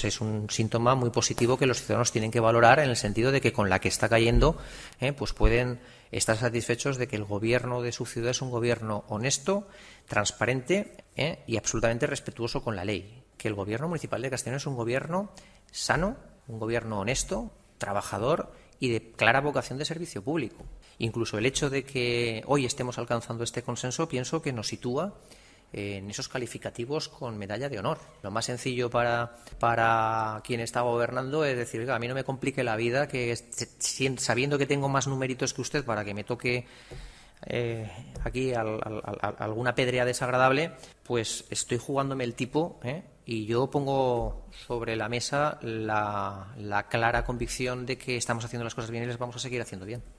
Pues es un síntoma muy positivo que los ciudadanos tienen que valorar en el sentido de que con la que está cayendo, eh, pues pueden estar satisfechos de que el gobierno de su ciudad es un gobierno honesto, transparente eh, y absolutamente respetuoso con la ley. Que el gobierno municipal de Castellón es un gobierno sano, un gobierno honesto, trabajador y de clara vocación de servicio público. Incluso el hecho de que hoy estemos alcanzando este consenso, pienso que nos sitúa en esos calificativos con medalla de honor. Lo más sencillo para, para quien está gobernando es decir, oiga, a mí no me complique la vida, que sabiendo que tengo más numeritos que usted para que me toque eh, aquí alguna pedrea desagradable, pues estoy jugándome el tipo ¿eh? y yo pongo sobre la mesa la, la clara convicción de que estamos haciendo las cosas bien y las vamos a seguir haciendo bien.